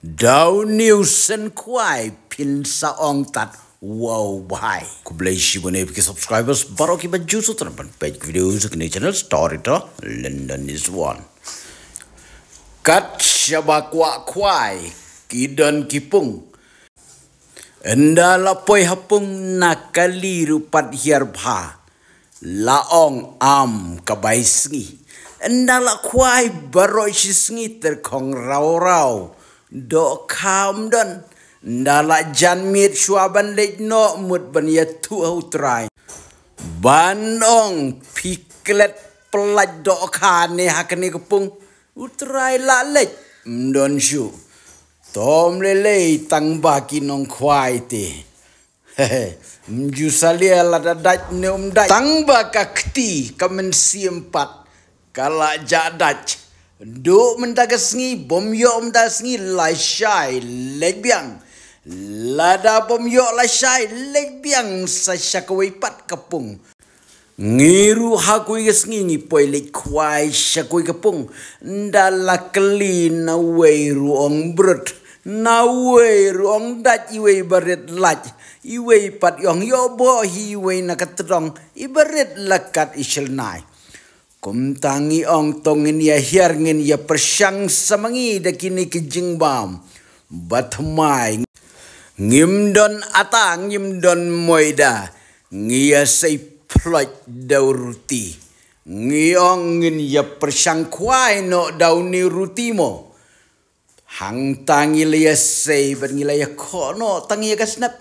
Dau niu sen kuai pin sa ong tat wow bhai. Ku belai si bune ki subscribers baro ki baju su tan pan pej video su kini channel story to London is one. Kat syaba wa kuai ki don ki pung. Enda la poi hapung nakali rupat hiar bha. La ong am kabaisngi. Enda la kuai baro isi sngi terkong rau-rau do kaum don dala jan mit shua ban lej no mut ban ye tu au trai ban ong piklet pelaj do kan ni hak ni kepung utrai la lej don shu tom le le tang ba ki nong khwai te Mjusalia la dadat ne um dai tang ba ka kti kamen si empat kala jadach Duk mentah kesengi, bom yok mentah kesengi, lai syai, leg biang. Lada bom yok lai syai, leg biang, sasya kewipat kepung. Ngiru hakui kesengi, ngipoi leg kuai, syakui kepung. Ndala keli na wei ruang berut. Na wei ruang dat iwei berit lach. Iwei pat yong yobo hiwei na ketedong, iberit lekat isil Kum tangi ong tong ya hiar ya persyang samangi da kini ke jingbam. Bat mai. Ngim don atang ngim don moida. Ngia say plot dauruti. Ngiong ya persyang kuai no dauni rutimo. Hang tangi liya say ber ngila ya kono tangi ya kasnap.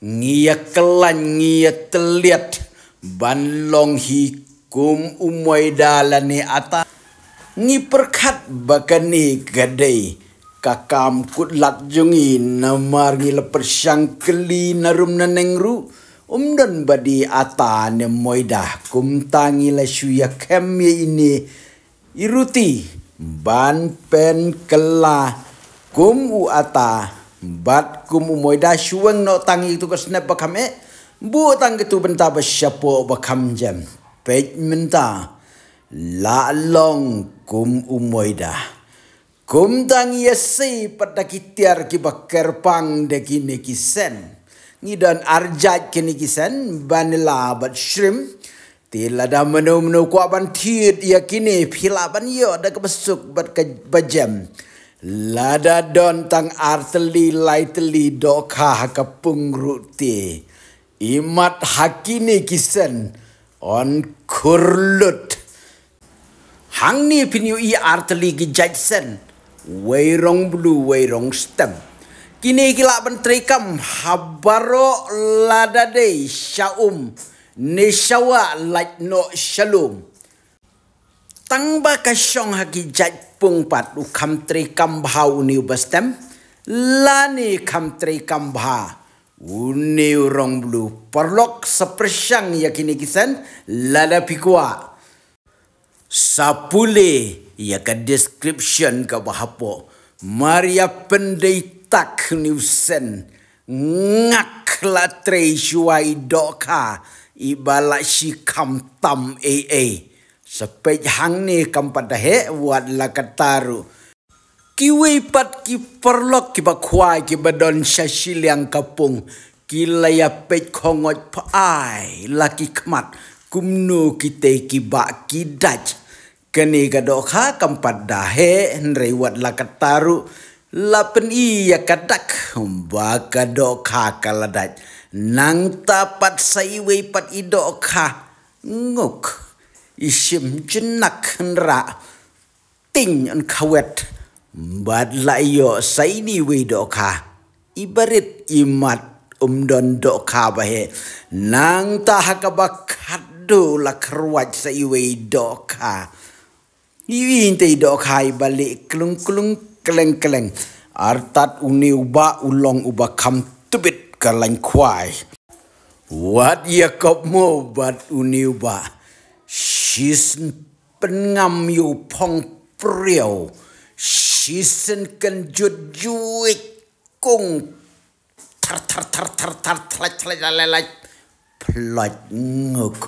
Ngia kelan ngia teliat. Banlong hi kum dalan ni ata ni perkat ni gadai kakam kut lat jungi namar ni leper keli narum nanengru umdan badi ata ni moy dah kum tangi la syuya kem ye ini iruti ban pen kela kum u ata bat kum umoy dah syuang no tangi itu bakam bakame eh? Buat tang itu bentar bersyapu bakam jam pek menta la long kum umoi dah kum tang yesi pada kitiar ki bakar pang de kini kisen ni dan arjat kini kisen banila bat shrim tila da menu menu ku aban tiit ya kini pila ban yo da besuk bat ke bajam lada don tang artli lightly ke kapung ruti imat hakini kisen kisen on kurlut hang ni pin yu i art league jackson wei rong blue wei rong stem kini kila menteri kam habaro ladade shaum ne shawa lat no shalom tang ba ka shong ha gi jack pung pat u kam tri kam bhau ni bastem la ni kam tri kam bha Uni orang bulu perlu sepersang ya kini kisan lada pikua. Sapule ya ke description ke bahapo. Maria pendai tak niusen. Ngak latre syuai doka. Ibala si tam ee. sepejhang hang ni kampadahe wad lakataru. Sepej wad lakataru kiwi pat ki perlok ki ba kuai ki ba don liang kapung ki la ya pe khong ngot pa ai la ki khmat kum nu ki te ki ba ki dach kani ga do kha kam nrei wat la taru lapan iya kadak ya ka dak ba ka do ha nang ta pat sai wei pat i do kha isim jenak nra ting an khawet Bad lai yo sai ni wei do ka. Ibarit imat um don do ka ba he. Nang ta ha ka ba kadu la kruaj sai wei do ka. Iwi intai do ka ibali klung klung kleng kleng. Artat uni uba ulong uba kam tubit ka lang kwai. Wat yakop mo bat uni uba. Shisn pengam yu pong priau season kan juik kung tar tar tar tar tar tar tar tar tar tar plat ngok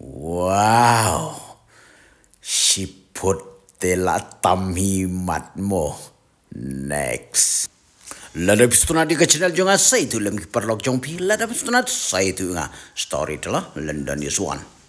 wow siput tela tamhi matmo next Lada pistuna di kecil jangan saya itu lemki perlok jangan pilih. Lada pistuna saya itu ingat story telah London is one.